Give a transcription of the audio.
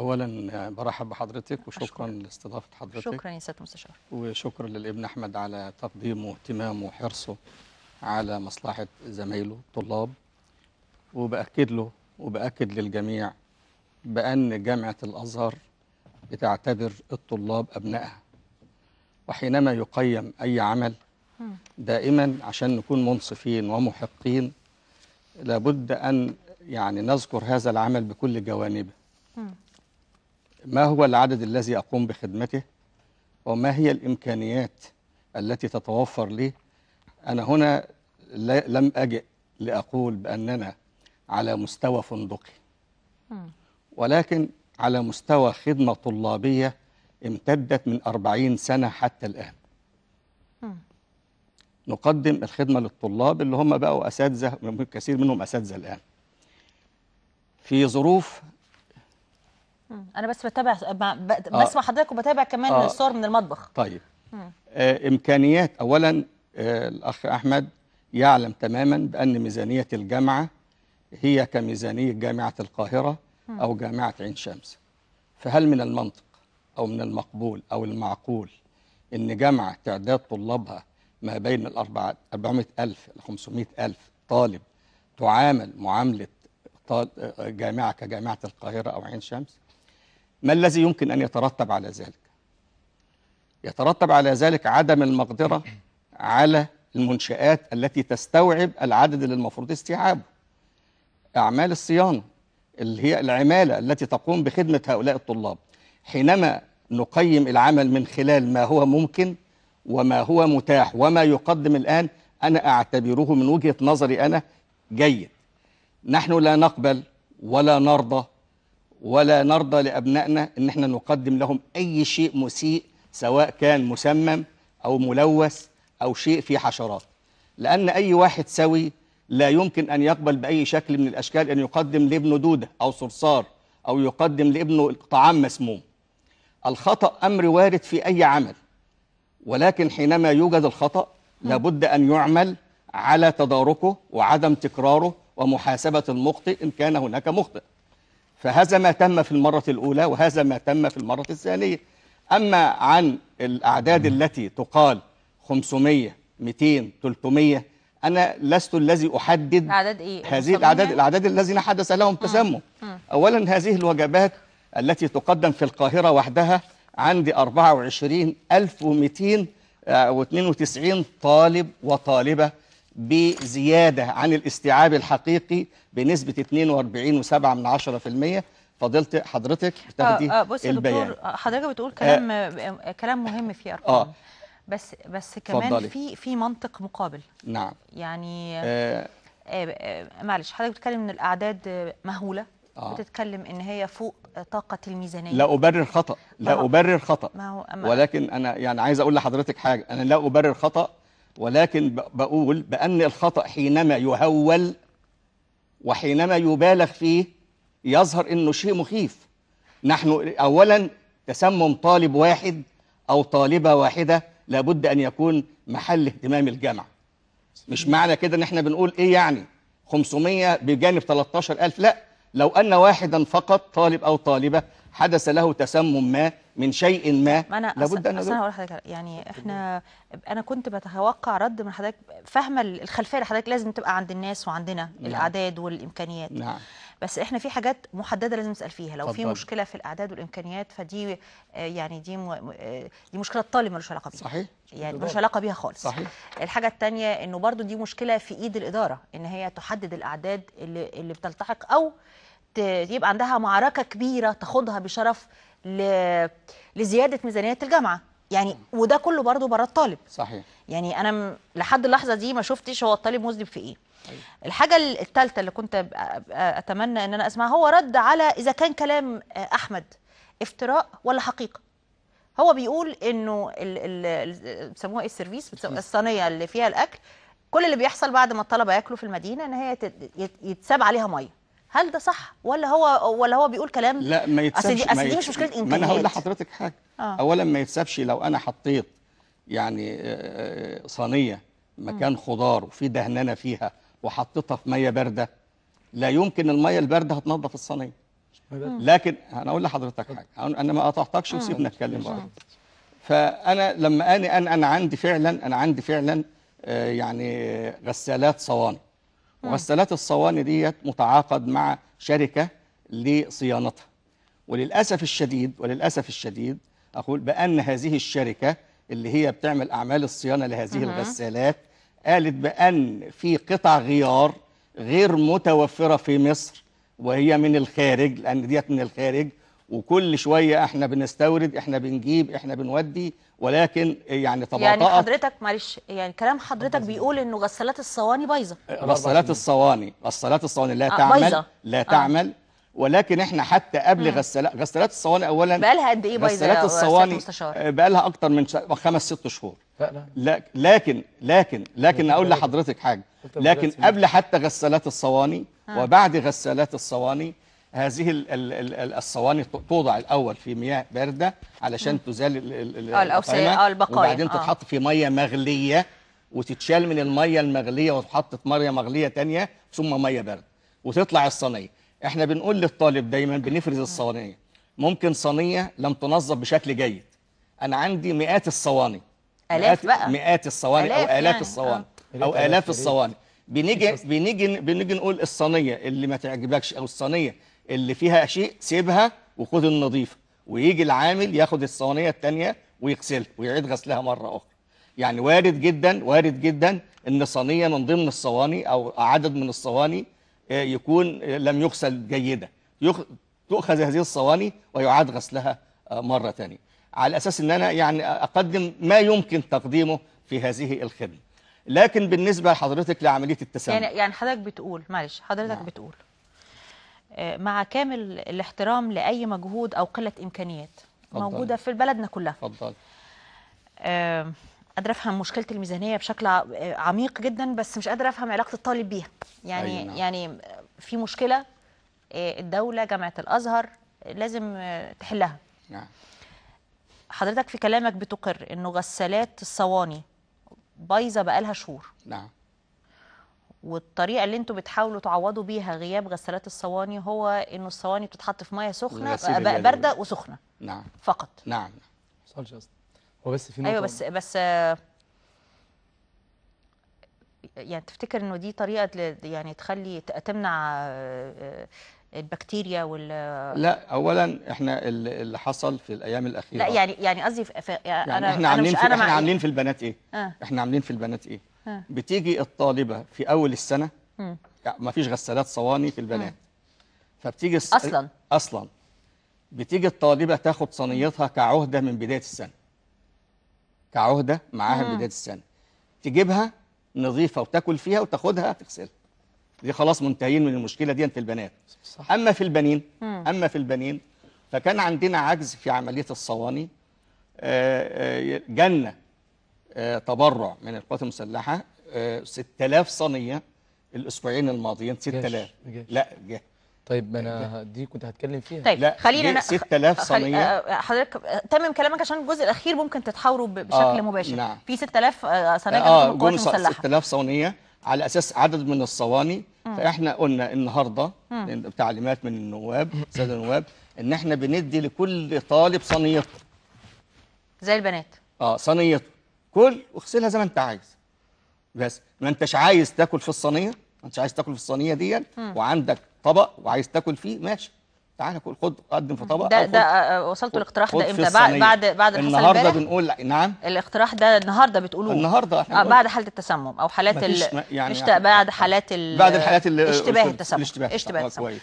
اولا آه، برحب بحضرتك وشكرا لاستضافه حضرتك شكرا يا سياده المستشار وشكرا للابن احمد على تقديمه واهتمامه وحرصه على مصلحه زمايله الطلاب وباكد له وباكد للجميع بان جامعه الازهر بتعتبر الطلاب ابنائها وحينما يقيم اي عمل دائما عشان نكون منصفين ومحقين لابد ان يعني نذكر هذا العمل بكل جوانبه ما هو العدد الذي أقوم بخدمته وما هي الإمكانيات التي تتوفر لي أنا هنا لم أجئ لأقول بأننا على مستوى فندقي ولكن على مستوى خدمة طلابية امتدت من 40 سنة حتى الآن نقدم الخدمة للطلاب اللي هم بقوا أساتذة كثير منهم أساتذة الآن في ظروف انا بس بتابع آه. بسمع آه. حضرتك وبتابع كمان آه. الصور من المطبخ طيب آه امكانيات اولا آه الاخ احمد يعلم تماما بان ميزانيه الجامعه هي كميزانيه جامعه القاهره م. او جامعه عين شمس فهل من المنطق او من المقبول او المعقول ان جامعه تعداد طلابها ما بين ال 400000 ل 500000 طالب تعامل معامله آه، جامعه كجامعه القاهره او عين شمس ما الذي يمكن أن يترتب على ذلك يترتب على ذلك عدم المقدرة على المنشآت التي تستوعب العدد اللي المفروض استيعابه أعمال الصيانة اللي هي العمالة التي تقوم بخدمة هؤلاء الطلاب حينما نقيم العمل من خلال ما هو ممكن وما هو متاح وما يقدم الآن أنا أعتبره من وجهة نظري أنا جيد نحن لا نقبل ولا نرضى ولا نرضى لأبنائنا إن احنا نقدم لهم أي شيء مسيء سواء كان مسمم أو ملوث أو شيء فيه حشرات لأن أي واحد سوي لا يمكن أن يقبل بأي شكل من الأشكال أن يقدم لابنه دودة أو صرصار أو يقدم لابنه طعام مسموم الخطأ أمر وارد في أي عمل ولكن حينما يوجد الخطأ لابد أن يعمل على تداركه وعدم تكراره ومحاسبة المخطئ إن كان هناك مخطئ فهذا ما تم في المرة الأولى وهذا ما تم في المرة الثانية أما عن الأعداد التي تقال 500 200 300 أنا لست الذي أحدد أعداد إيه؟ هذه الأعداد الأعداد الذين حدث لهم آه. تسمم آه. أولا هذه الوجبات التي تقدم في القاهرة وحدها عندي 24292 آه، طالب وطالبة بزيادة عن الاستيعاب الحقيقي بنسبة 42.7% فضلت حضرتك آه، بتاخدي آه آه بص البيان دكتور آه، حضرتك بتقول كلام آه كلام مهم في ارقام آه بس بس كمان فضلي. في في منطق مقابل نعم يعني آه،, آه آه معلش حضرتك بتتكلم ان الاعداد مهوله آه. بتتكلم ان هي فوق طاقه الميزانيه لا ابرر خطا لا ابرر خطا ما هو ولكن انا يعني عايز اقول لحضرتك حاجه انا لا ابرر خطا ولكن بقول بأن الخطأ حينما يهول وحينما يبالغ فيه يظهر أنه شيء مخيف نحن أولا تسمم طالب واحد أو طالبة واحدة لابد أن يكون محل اهتمام الجامعة مش معنى كده ان احنا بنقول ايه يعني 500 بجانب 13000 لا لو أن واحدا فقط طالب أو طالبة حدث له تسمم ما من شيء ما, ما أنا لابد أن أنا أقول لحضرتك يعني إحنا أنا كنت بتوقع رد من حضرتك فاهمة الخلفية لحضرتك لازم تبقى عند الناس وعندنا نعم. الأعداد والإمكانيات نعم بس احنا في حاجات محدده لازم نسال فيها لو في مشكله في الاعداد والامكانيات فدي آه، يعني دي م... آه، دي مشكله الطالب ملوش علاقه بيها صحيح يعني ملوش علاقه بيها خالص صحيح الحاجه الثانيه انه برضو دي مشكله في ايد الاداره ان هي تحدد الاعداد اللي اللي بتلتحق او ت... يبقى عندها معركه كبيره تاخدها بشرف ل... لزياده ميزانيه الجامعه يعني وده كله برضو بره الطالب صحيح يعني انا لحد اللحظه دي ما شفتش هو الطالب مذنب في ايه الحاجه الثالثه اللي كنت اتمنى ان انا اسمعها هو رد على اذا كان كلام آه، احمد افتراء ولا حقيقه هو بيقول انه بيسموها ايه السيرفيس الصينيه اللي فيها الاكل كل اللي بيحصل بعد ما الطلبه ياكلوا في المدينه ان هي يتساب عليها ميه هل ده صح ولا هو ولا هو بيقول كلام لا ما يتسابش اصل دي مش مشكله امكانيات ما انا هقول لحضرتك حاجه آه. اولا ما يتسابش لو انا حطيت يعني آه، آه، صينيه مكان خضار وفي دهننه فيها وحطيتها في ميه بارده لا يمكن الميه البارده هتنظف الصينيه لكن انا اقول لحضرتك حاجه انا ما قطعتكش وسيبنا اتكلم بقى فانا لما اني انا انا عندي فعلا انا عندي فعلا آه، يعني غسالات صواني وغسالات الصواني ديت متعاقد مع شركه لصيانتها وللاسف الشديد وللاسف الشديد اقول بان هذه الشركه اللي هي بتعمل أعمال الصيانة لهذه أه. الغسالات قالت بأن في قطع غيار غير متوفرة في مصر وهي من الخارج لأن ديت من الخارج وكل شوية احنا بنستورد احنا بنجيب احنا بنودي ولكن يعني طبعا يعني حضرتك معلش يعني كلام حضرتك بيقول انه غسالات الصواني بايظه غسالات الصواني غسالات الصواني لا آه، تعمل لا آه. تعمل ولكن احنا حتى قبل غسالات غسالات الصواني اولا بقى لها قد ايه بايظه غسالات الصواني آه، بقى لها اكتر من خمس ست شهور لا لكن لكن لكن اقول طيب. لحضرتك حاجه لكن قبل حتى غسالات الصواني وبعد غسالات الصواني هذه الصواني توضع الاول في مياه بارده علشان تزال آه، الاوساخ آه، البقايا وبعدين تتحط في ميه مغليه وتتشال من الميه المغليه وتحط في ميه مغليه ثانيه ثم ميه بارده وتطلع الصينيه احنا بنقول للطالب دايما بنفرز الصوانيه ممكن صينيه لم تنظف بشكل جيد انا عندي مئات الصواني الاف بقى. مئات الصواني او الاف يعني. الصواني آه. او الاف الصواني بنيجي بنيجي بنيجي نقول الصينيه اللي ما تعجبكش او الصينيه اللي فيها شيء سيبها وخد النظيفه ويجي العامل ياخد الصوانيه الثانيه ويغسلها ويعيد غسلها مره اخرى يعني وارد جدا وارد جدا ان صينيه من ضمن الصواني او عدد من الصواني يكون لم يغسل جيدا تؤخذ هذه الصواني ويعاد غسلها آه، مرة ثانية على أساس أن أنا يعني أقدم ما يمكن تقديمه في هذه الخدمة لكن بالنسبة لحضرتك لعملية التسامح يعني يعني حضرتك بتقول معلش حضرتك نعم. بتقول آه، مع كامل الاحترام لأي مجهود أو قلة إمكانيات موجودة في بلدنا كلها اتفضل قادره افهم مشكله الميزانيه بشكل آه، عميق جدا بس مش قادره افهم علاقه الطالب بيها يعني أيوة. يعني في مشكله آه، الدوله جامعه الازهر آه، لازم تحلها نعم حضرتك في كلامك بتقر انه غسالات الصواني بايظه بقالها شهور نعم والطريقه اللي انتوا بتحاولوا تعوضوا بيها غياب غسالات الصواني هو انه الصواني بتتحط في ميه سخنه بارده وسخنه نعم فقط نعم صلش هو بس في ايوه بس بس يعني تفتكر انه دي طريقه يعني تخلي تمنع آه، آه، البكتيريا وال لا اولا احنا اللي حصل في الايام الاخيره لا يعني يعني قصدي يعني انا احنا عاملين في... أنا احنا عاملين في البنات ايه آه. احنا عاملين في البنات ايه آه. بتيجي الطالبه في اول السنه آه. يعني ما فيش غسالات صواني في البنات آه. فبتيجي اصلا اصلا بتيجي الطالبه تاخد صينيتها كعهده من بدايه السنه كعهده معاها بدايه السنه تجيبها نظيفه وتاكل فيها وتاخدها تغسلها دي خلاص منتهيين من المشكله دي في البنات صح. اما في البنين مم. اما في البنين فكان عندنا عجز في عمليه الصواني جنه آه، آه، آه، تبرع من القوات المسلحه 6000 صينيه الاسبوعين الماضيين 6000 لا جه طيب ما انا دي كنت هتكلم فيها طيب لا خلينا أنا 6000 صينيه آه، آه، حضرتك تمم كلامك عشان الجزء الاخير ممكن تتحاوروا بشكل آه مباشر نعم. في 6000 آه، صينيه اه جم 6000 صينيه على اساس عدد من الصواني فاحنا قلنا النهارده بتعليمات من النواب ساده النواب ان احنا بندي لكل طالب صينيته زي البنات اه صينيته كل واغسلها زي ما انت عايز بس ما انتش عايز تاكل في الصينيه ما انتش عايز تاكل في الصينيه ديت وعندك طبق وعايز تاكل فيه ماشي تعالى كل خد قدم في طبق ده ده آه، آه، وصلتوا الاقتراح ده امتى بعد بعد بعد النهارده بنقول نعم الاقتراح ده النهارده بتقولوه النهارده احنا آه بعد حاله التسمم او حالات ال... يعني, يعني بعد حالات ال... بعد الحالات اللي اشتباه التسمم اشتباه التسمم